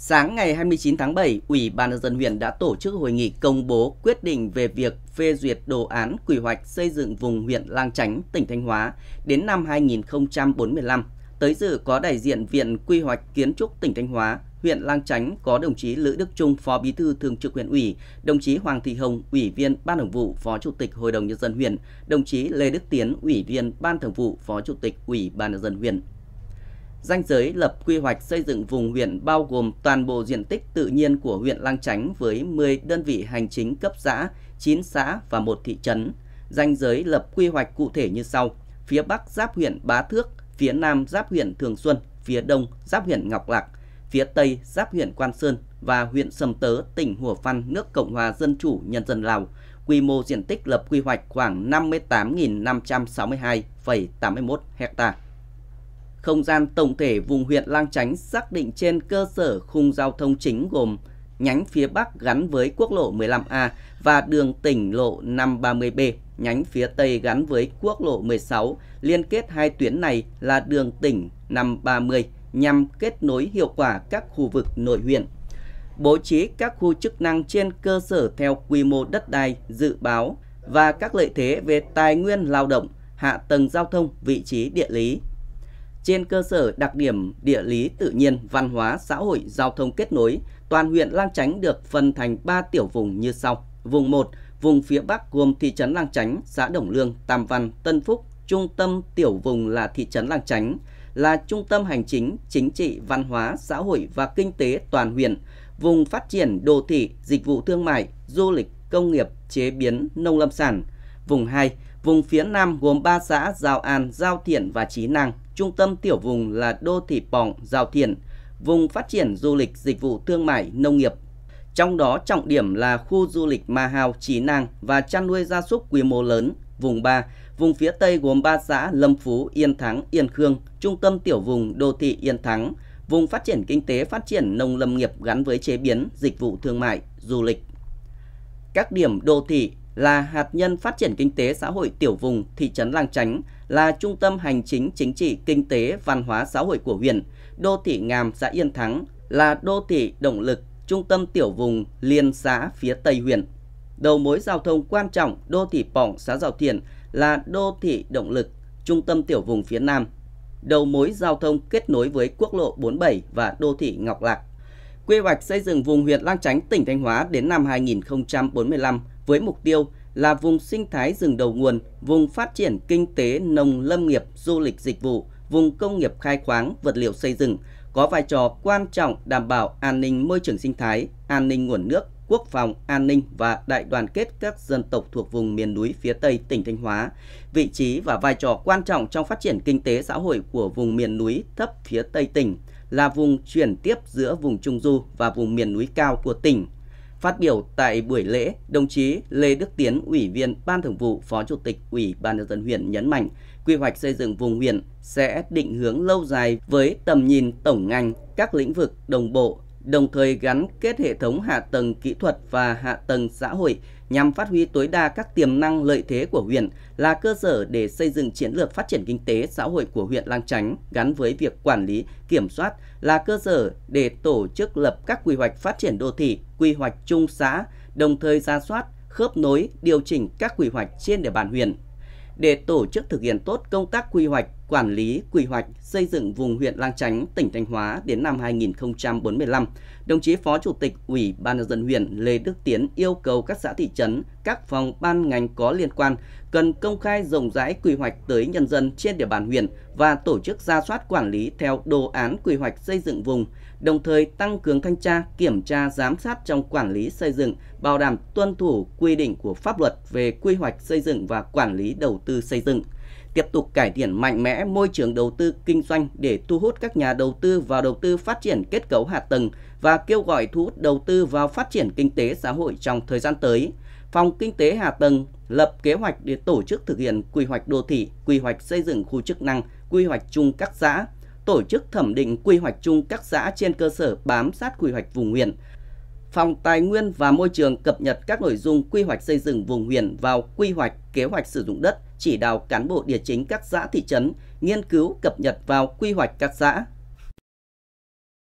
Sáng ngày 29 tháng 7, Ủy ban nhân dân huyện đã tổ chức hội nghị công bố quyết định về việc phê duyệt đồ án quy hoạch xây dựng vùng huyện Lang Chánh, tỉnh Thanh Hóa đến năm 2045. Tới dự có đại diện Viện Quy hoạch Kiến trúc tỉnh Thanh Hóa, huyện Lang Chánh có đồng chí Lữ Đức Trung, Phó Bí thư Thường trực huyện ủy, đồng chí Hoàng Thị Hồng, Ủy viên Ban Thường vụ, Phó Chủ tịch Hội đồng nhân dân huyện, đồng chí Lê Đức Tiến, Ủy viên Ban Thường vụ, Phó Chủ tịch Ủy ban nhân dân huyện. Danh giới lập quy hoạch xây dựng vùng huyện bao gồm toàn bộ diện tích tự nhiên của huyện Lang Chánh với 10 đơn vị hành chính cấp xã, 9 xã và một thị trấn. Danh giới lập quy hoạch cụ thể như sau. Phía Bắc giáp huyện Bá Thước, phía Nam giáp huyện Thường Xuân, phía Đông giáp huyện Ngọc Lặc, phía Tây giáp huyện Quan Sơn và huyện Sầm Tớ, tỉnh Hủa Phan, nước Cộng hòa Dân chủ Nhân dân Lào. Quy mô diện tích lập quy hoạch khoảng 58.562,81 hectare. Không gian tổng thể vùng huyện Lang Chánh xác định trên cơ sở khung giao thông chính gồm nhánh phía Bắc gắn với quốc lộ 15A và đường tỉnh lộ 530B, nhánh phía Tây gắn với quốc lộ 16. Liên kết hai tuyến này là đường tỉnh 530 nhằm kết nối hiệu quả các khu vực nội huyện. Bố trí các khu chức năng trên cơ sở theo quy mô đất đai, dự báo và các lợi thế về tài nguyên lao động, hạ tầng giao thông, vị trí địa lý, trên cơ sở đặc điểm địa lý, tự nhiên, văn hóa, xã hội, giao thông kết nối, toàn huyện Lang Chánh được phân thành 3 tiểu vùng như sau. Vùng 1, vùng phía Bắc gồm thị trấn Lang Chánh, xã Đồng Lương, Tam Văn, Tân Phúc, trung tâm tiểu vùng là thị trấn Lang Chánh, là trung tâm hành chính, chính trị, văn hóa, xã hội và kinh tế toàn huyện, vùng phát triển đô thị, dịch vụ thương mại, du lịch, công nghiệp, chế biến, nông lâm sản. Vùng 2, vùng phía Nam gồm 3 xã Giao An, Giao Thiện và Chí Năng trung tâm tiểu vùng là đô thị Pòng, Giao thiện vùng phát triển du lịch, dịch vụ thương mại, nông nghiệp. Trong đó trọng điểm là khu du lịch Ma Hào, Trí năng và chăn nuôi gia súc quy mô lớn, vùng 3. Vùng phía Tây gồm 3 xã Lâm Phú, Yên Thắng, Yên Khương, trung tâm tiểu vùng đô thị Yên Thắng, vùng phát triển kinh tế phát triển nông lâm nghiệp gắn với chế biến, dịch vụ thương mại, du lịch. Các điểm đô thị là hạt nhân phát triển kinh tế xã hội tiểu vùng thị trấn Lang Chánh, là trung tâm hành chính chính trị kinh tế văn hóa xã hội của huyện, đô thị Ngàm xã Yên Thắng là đô thị động lực trung tâm tiểu vùng liên xã phía Tây huyện. Đầu mối giao thông quan trọng đô thị Pọng xã Giao Thiền là đô thị động lực trung tâm tiểu vùng phía Nam. Đầu mối giao thông kết nối với quốc lộ 47 và đô thị Ngọc Lạc. Quy hoạch xây dựng vùng huyện Lang Chánh, tỉnh Thanh Hóa đến năm 2045 với mục tiêu là vùng sinh thái rừng đầu nguồn, vùng phát triển kinh tế, nông lâm nghiệp, du lịch dịch vụ, vùng công nghiệp khai khoáng, vật liệu xây dựng, có vai trò quan trọng đảm bảo an ninh môi trường sinh thái, an ninh nguồn nước, quốc phòng, an ninh và đại đoàn kết các dân tộc thuộc vùng miền núi phía Tây tỉnh Thanh Hóa, vị trí và vai trò quan trọng trong phát triển kinh tế xã hội của vùng miền núi thấp phía Tây tỉnh, là vùng chuyển tiếp giữa vùng Trung Du và vùng miền núi cao của tỉnh, Phát biểu tại buổi lễ, đồng chí Lê Đức Tiến, Ủy viên Ban Thường vụ, Phó Chủ tịch Ủy ban nhân dân huyện nhấn mạnh, quy hoạch xây dựng vùng huyện sẽ định hướng lâu dài với tầm nhìn tổng ngành, các lĩnh vực đồng bộ, đồng thời gắn kết hệ thống hạ tầng kỹ thuật và hạ tầng xã hội nhằm phát huy tối đa các tiềm năng lợi thế của huyện là cơ sở để xây dựng chiến lược phát triển kinh tế xã hội của huyện Lang Chánh gắn với việc quản lý, kiểm soát là cơ sở để tổ chức lập các quy hoạch phát triển đô thị, quy hoạch chung xã, đồng thời ra soát, khớp nối, điều chỉnh các quy hoạch trên địa bàn huyện. Để tổ chức thực hiện tốt công tác quy hoạch, quản lý, quy hoạch, xây dựng vùng huyện Lang Chánh, tỉnh Thanh Hóa đến năm 2045, đồng chí Phó Chủ tịch Ủy ban nhân dân huyện Lê Đức Tiến yêu cầu các xã thị trấn, các phòng ban ngành có liên quan cần công khai rộng rãi quy hoạch tới nhân dân trên địa bàn huyện và tổ chức ra soát quản lý theo đồ án quy hoạch xây dựng vùng, đồng thời tăng cường thanh tra, kiểm tra, giám sát trong quản lý xây dựng, bảo đảm tuân thủ quy định của pháp luật về quy hoạch xây dựng và quản lý đầu tư xây dựng tiếp tục cải thiện mạnh mẽ môi trường đầu tư kinh doanh để thu hút các nhà đầu tư vào đầu tư phát triển kết cấu hạ tầng và kêu gọi thu hút đầu tư vào phát triển kinh tế xã hội trong thời gian tới. Phòng Kinh tế Hạ tầng lập kế hoạch để tổ chức thực hiện quy hoạch đô thị, quy hoạch xây dựng khu chức năng, quy hoạch chung các xã, tổ chức thẩm định quy hoạch chung các xã trên cơ sở bám sát quy hoạch vùng huyện, Phòng Tài nguyên và Môi trường cập nhật các nội dung quy hoạch xây dựng vùng huyện vào quy hoạch, kế hoạch sử dụng đất, chỉ đạo cán bộ địa chính các xã thị trấn nghiên cứu cập nhật vào quy hoạch các xã,